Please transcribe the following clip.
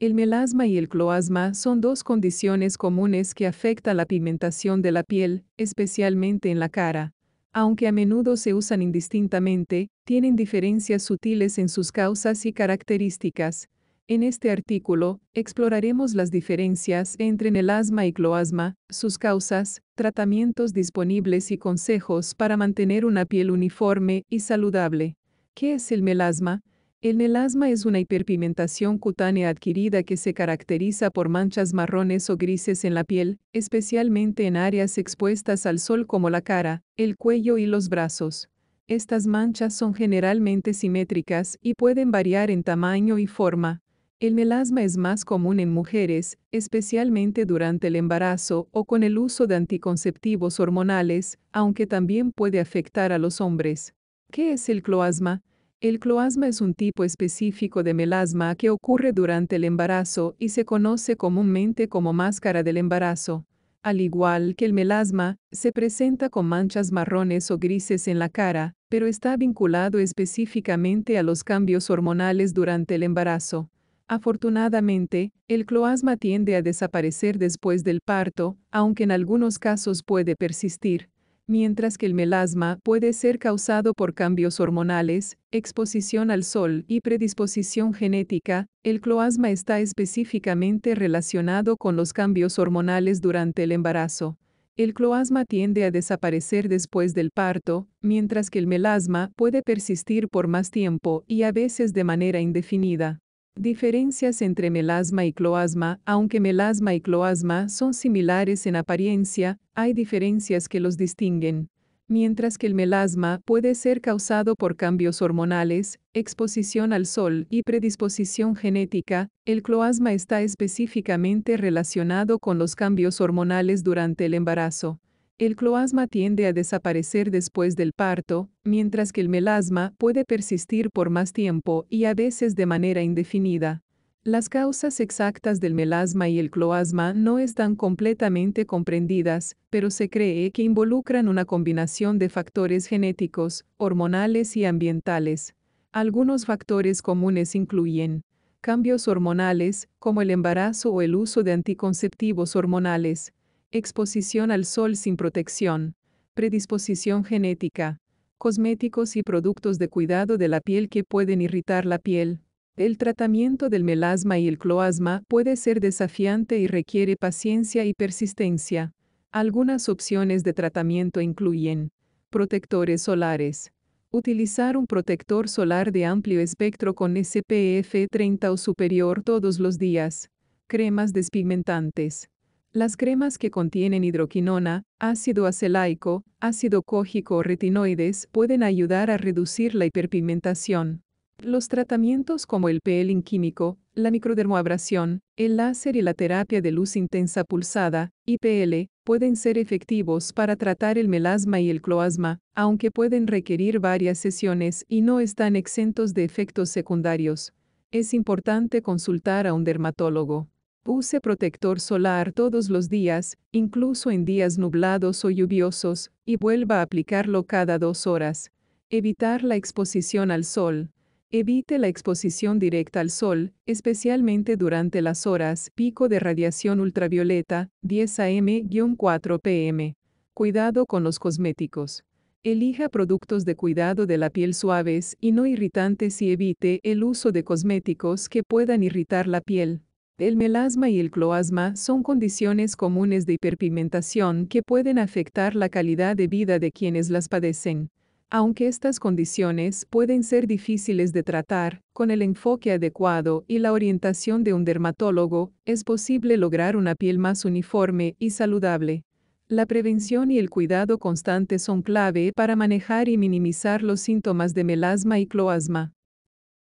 El melasma y el cloasma son dos condiciones comunes que afectan la pigmentación de la piel, especialmente en la cara. Aunque a menudo se usan indistintamente, tienen diferencias sutiles en sus causas y características. En este artículo, exploraremos las diferencias entre melasma y cloasma, sus causas, tratamientos disponibles y consejos para mantener una piel uniforme y saludable. ¿Qué es el melasma? El melasma es una hiperpigmentación cutánea adquirida que se caracteriza por manchas marrones o grises en la piel, especialmente en áreas expuestas al sol como la cara, el cuello y los brazos. Estas manchas son generalmente simétricas y pueden variar en tamaño y forma. El melasma es más común en mujeres, especialmente durante el embarazo o con el uso de anticonceptivos hormonales, aunque también puede afectar a los hombres. ¿Qué es el cloasma? El cloasma es un tipo específico de melasma que ocurre durante el embarazo y se conoce comúnmente como máscara del embarazo. Al igual que el melasma, se presenta con manchas marrones o grises en la cara, pero está vinculado específicamente a los cambios hormonales durante el embarazo. Afortunadamente, el cloasma tiende a desaparecer después del parto, aunque en algunos casos puede persistir mientras que el melasma puede ser causado por cambios hormonales, exposición al sol y predisposición genética, el cloasma está específicamente relacionado con los cambios hormonales durante el embarazo. El cloasma tiende a desaparecer después del parto, mientras que el melasma puede persistir por más tiempo y a veces de manera indefinida. Diferencias entre melasma y cloasma, aunque melasma y cloasma son similares en apariencia, hay diferencias que los distinguen. Mientras que el melasma puede ser causado por cambios hormonales, exposición al sol y predisposición genética, el cloasma está específicamente relacionado con los cambios hormonales durante el embarazo. El cloasma tiende a desaparecer después del parto, mientras que el melasma puede persistir por más tiempo y a veces de manera indefinida. Las causas exactas del melasma y el cloasma no están completamente comprendidas, pero se cree que involucran una combinación de factores genéticos, hormonales y ambientales. Algunos factores comunes incluyen cambios hormonales, como el embarazo o el uso de anticonceptivos hormonales, Exposición al sol sin protección. Predisposición genética. Cosméticos y productos de cuidado de la piel que pueden irritar la piel. El tratamiento del melasma y el cloasma puede ser desafiante y requiere paciencia y persistencia. Algunas opciones de tratamiento incluyen protectores solares. Utilizar un protector solar de amplio espectro con SPF 30 o superior todos los días. Cremas despigmentantes. Las cremas que contienen hidroquinona, ácido acelaico, ácido cógico o retinoides pueden ayudar a reducir la hiperpigmentación. Los tratamientos como el peeling químico, la microdermoabrasión, el láser y la terapia de luz intensa pulsada, IPL, pueden ser efectivos para tratar el melasma y el cloasma, aunque pueden requerir varias sesiones y no están exentos de efectos secundarios. Es importante consultar a un dermatólogo. Use protector solar todos los días, incluso en días nublados o lluviosos, y vuelva a aplicarlo cada dos horas. Evitar la exposición al sol. Evite la exposición directa al sol, especialmente durante las horas pico de radiación ultravioleta, 10 am-4 pm. Cuidado con los cosméticos. Elija productos de cuidado de la piel suaves y no irritantes y evite el uso de cosméticos que puedan irritar la piel. El melasma y el cloasma son condiciones comunes de hiperpigmentación que pueden afectar la calidad de vida de quienes las padecen. Aunque estas condiciones pueden ser difíciles de tratar, con el enfoque adecuado y la orientación de un dermatólogo, es posible lograr una piel más uniforme y saludable. La prevención y el cuidado constante son clave para manejar y minimizar los síntomas de melasma y cloasma.